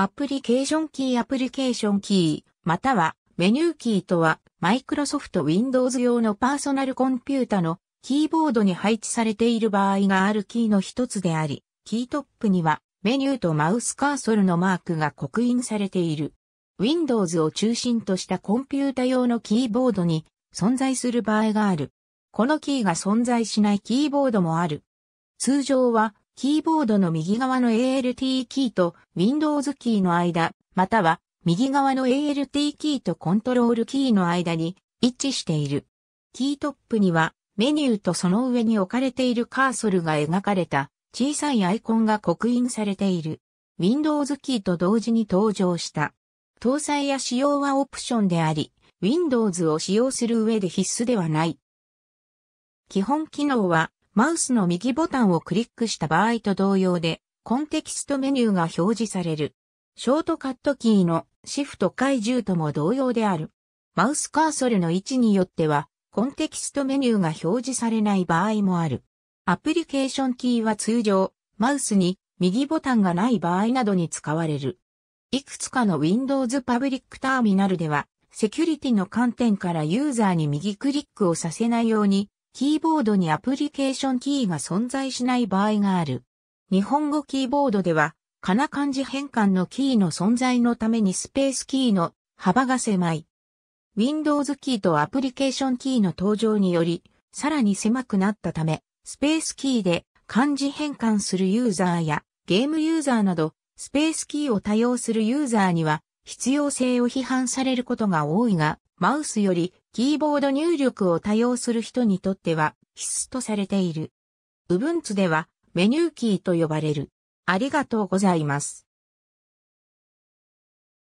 アプリケーションキーアプリケーションキー、またはメニューキーとは、マイクロソフト Windows 用のパーソナルコンピュータのキーボードに配置されている場合があるキーの一つであり、キートップにはメニューとマウスカーソルのマークが刻印されている。Windows を中心としたコンピュータ用のキーボードに存在する場合がある。このキーが存在しないキーボードもある。通常はキーボードの右側の ALT キーと Windows キーの間、または右側の ALT キーとコントロールキーの間に一致している。キートップにはメニューとその上に置かれているカーソルが描かれた小さいアイコンが刻印されている。Windows キーと同時に登場した。搭載や使用はオプションであり、Windows を使用する上で必須ではない。基本機能はマウスの右ボタンをクリックした場合と同様で、コンテキストメニューが表示される。ショートカットキーのシフト解除とも同様である。マウスカーソルの位置によっては、コンテキストメニューが表示されない場合もある。アプリケーションキーは通常、マウスに右ボタンがない場合などに使われる。いくつかの Windows パブリックターミナルでは、セキュリティの観点からユーザーに右クリックをさせないように、キーボードにアプリケーションキーが存在しない場合がある。日本語キーボードでは、かな漢字変換のキーの存在のためにスペースキーの幅が狭い。Windows キーとアプリケーションキーの登場により、さらに狭くなったため、スペースキーで漢字変換するユーザーやゲームユーザーなど、スペースキーを多用するユーザーには必要性を批判されることが多いが、マウスよりキーボード入力を多用する人にとっては必須とされている。Ubuntu ではメニューキーと呼ばれる。ありがとうございます。